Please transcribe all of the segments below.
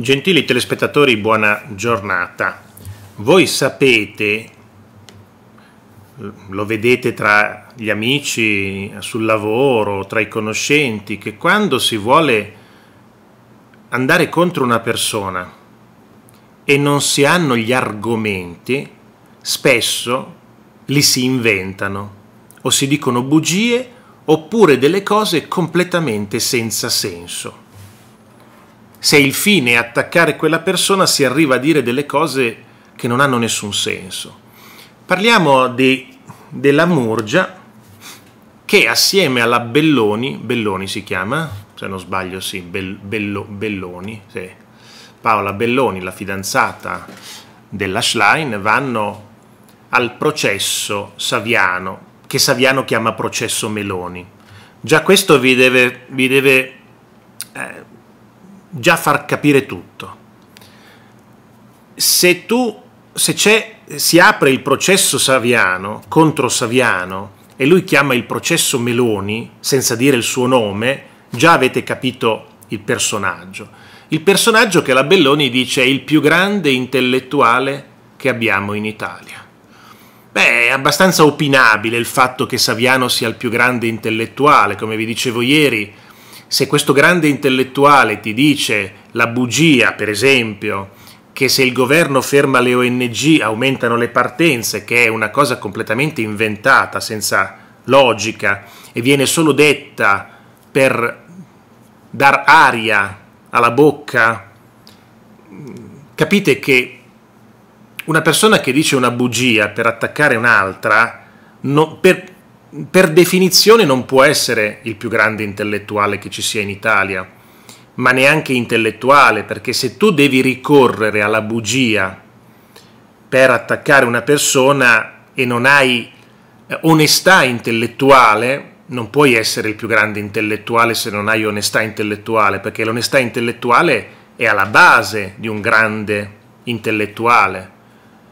Gentili telespettatori, buona giornata. Voi sapete, lo vedete tra gli amici, sul lavoro, tra i conoscenti, che quando si vuole andare contro una persona e non si hanno gli argomenti, spesso li si inventano o si dicono bugie oppure delle cose completamente senza senso se il fine è attaccare quella persona, si arriva a dire delle cose che non hanno nessun senso. Parliamo di, della Murgia che assieme alla Belloni, Belloni si chiama, se non sbaglio sì, Bello, Belloni, sì. Paola Belloni, la fidanzata della Schlein, vanno al processo Saviano, che Saviano chiama processo Meloni. Già questo vi deve, vi deve già far capire tutto. Se tu, se c'è, si apre il processo Saviano contro Saviano e lui chiama il processo Meloni senza dire il suo nome, già avete capito il personaggio. Il personaggio che la Belloni dice è il più grande intellettuale che abbiamo in Italia. Beh, è abbastanza opinabile il fatto che Saviano sia il più grande intellettuale, come vi dicevo ieri, se questo grande intellettuale ti dice la bugia, per esempio, che se il governo ferma le ONG aumentano le partenze, che è una cosa completamente inventata, senza logica, e viene solo detta per dar aria alla bocca, capite che una persona che dice una bugia per attaccare un'altra, no, per, per definizione non può essere il più grande intellettuale che ci sia in Italia, ma neanche intellettuale, perché se tu devi ricorrere alla bugia per attaccare una persona e non hai eh, onestà intellettuale, non puoi essere il più grande intellettuale se non hai onestà intellettuale, perché l'onestà intellettuale è alla base di un grande intellettuale.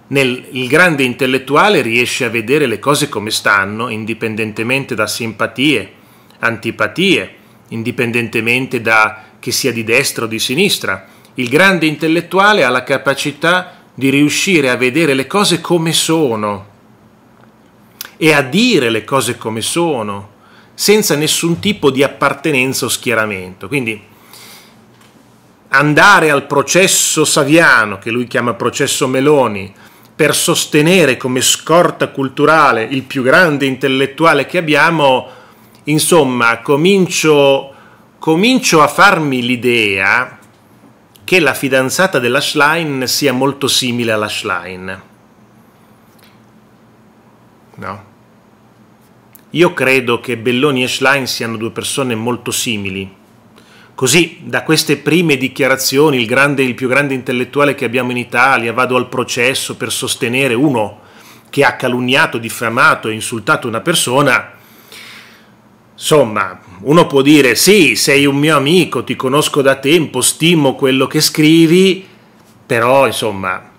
Nel, il grande intellettuale riesce a vedere le cose come stanno, indipendentemente da simpatie, antipatie, indipendentemente da che sia di destra o di sinistra. Il grande intellettuale ha la capacità di riuscire a vedere le cose come sono e a dire le cose come sono, senza nessun tipo di appartenenza o schieramento. Quindi andare al processo saviano, che lui chiama processo Meloni, per sostenere come scorta culturale il più grande intellettuale che abbiamo, insomma, comincio, comincio a farmi l'idea che la fidanzata della Schlein sia molto simile alla Schlein. No? Io credo che Belloni e Schlein siano due persone molto simili Così, da queste prime dichiarazioni, il, grande, il più grande intellettuale che abbiamo in Italia, vado al processo per sostenere uno che ha calunniato, diffamato e insultato una persona, Insomma, uno può dire sì, sei un mio amico, ti conosco da tempo, stimo quello che scrivi, però insomma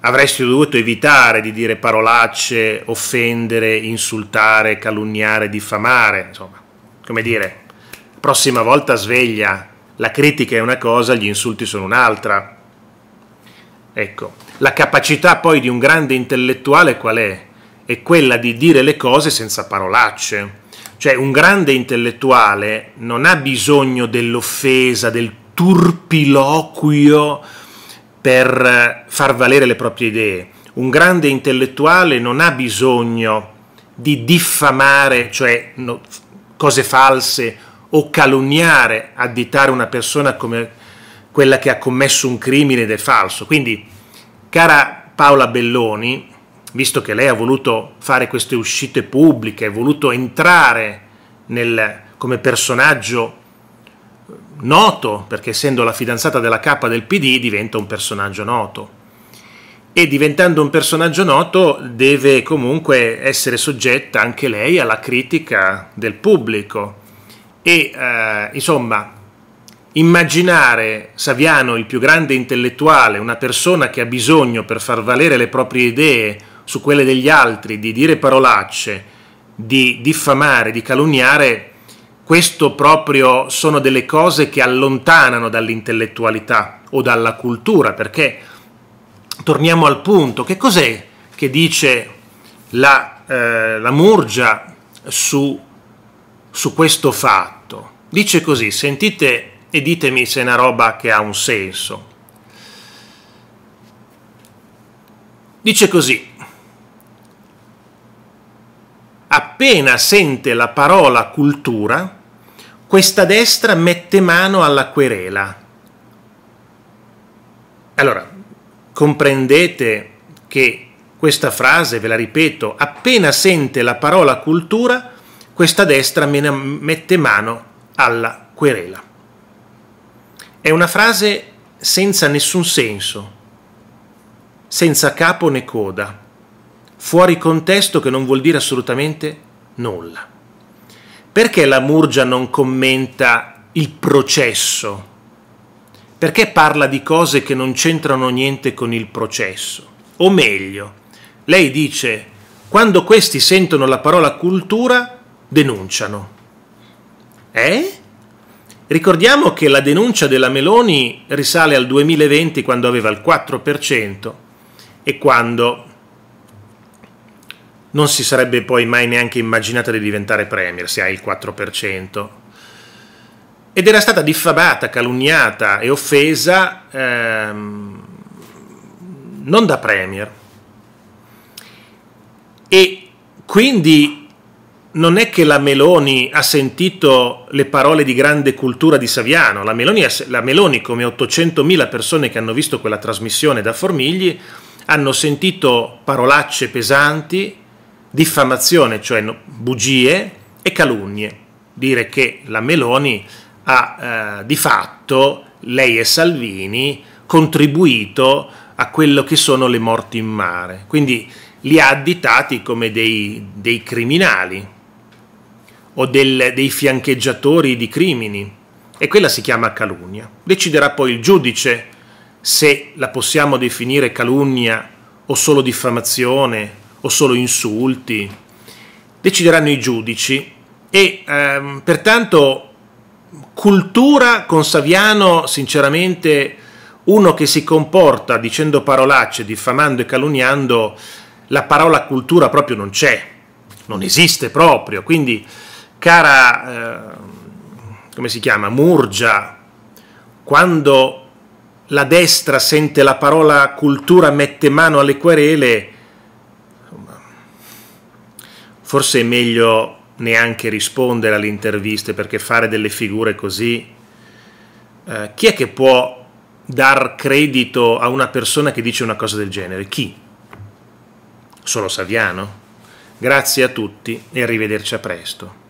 avresti dovuto evitare di dire parolacce, offendere, insultare, calunniare, diffamare, insomma, come dire, prossima volta sveglia, la critica è una cosa, gli insulti sono un'altra. Ecco, la capacità poi di un grande intellettuale qual è? È quella di dire le cose senza parolacce. Cioè un grande intellettuale non ha bisogno dell'offesa, del turpiloquio per eh, far valere le proprie idee. Un grande intellettuale non ha bisogno di diffamare, cioè no, cose false o calunniare, additare una persona come quella che ha commesso un crimine ed è falso. Quindi, cara Paola Belloni, visto che lei ha voluto fare queste uscite pubbliche, ha voluto entrare nel, come personaggio noto, perché essendo la fidanzata della K del PD diventa un personaggio noto. E diventando un personaggio noto deve comunque essere soggetta anche lei alla critica del pubblico e eh, insomma immaginare Saviano il più grande intellettuale, una persona che ha bisogno per far valere le proprie idee su quelle degli altri, di dire parolacce, di diffamare, di calunniare, questo proprio sono delle cose che allontanano dall'intellettualità o dalla cultura, perché torniamo al punto, che cos'è che dice la, eh, la Murgia su, su questo fatto? Dice così, sentite e ditemi se è una roba che ha un senso. Dice così, appena sente la parola cultura, questa destra mette mano alla querela. Allora, comprendete che questa frase, ve la ripeto, appena sente la parola cultura, questa destra mette mano alla querela. È una frase senza nessun senso, senza capo né coda, fuori contesto che non vuol dire assolutamente nulla. Perché la Murgia non commenta il processo? Perché parla di cose che non c'entrano niente con il processo? O meglio, lei dice, quando questi sentono la parola cultura, denunciano. Eh? Ricordiamo che la denuncia della Meloni risale al 2020 quando aveva il 4% e quando non si sarebbe poi mai neanche immaginata di diventare premier se hai il 4%. Ed era stata diffamata, calunniata e offesa ehm, non da premier. E quindi non è che la Meloni ha sentito le parole di grande cultura di Saviano, la Meloni, la Meloni come 800.000 persone che hanno visto quella trasmissione da Formigli hanno sentito parolacce pesanti, diffamazione, cioè bugie e calunnie. Dire che la Meloni ha eh, di fatto, lei e Salvini, contribuito a quello che sono le morti in mare. Quindi li ha additati come dei, dei criminali, o del, dei fiancheggiatori di crimini e quella si chiama calunnia. Deciderà poi il giudice se la possiamo definire calunnia o solo diffamazione o solo insulti. Decideranno i giudici e ehm, pertanto cultura con Saviano sinceramente uno che si comporta dicendo parolacce, diffamando e calunniando, la parola cultura proprio non c'è, non esiste proprio, quindi cara, eh, come si chiama, Murgia, quando la destra sente la parola cultura mette mano alle querele, forse è meglio neanche rispondere alle interviste perché fare delle figure così, eh, chi è che può dar credito a una persona che dice una cosa del genere? Chi? Solo Saviano? Grazie a tutti e arrivederci a presto.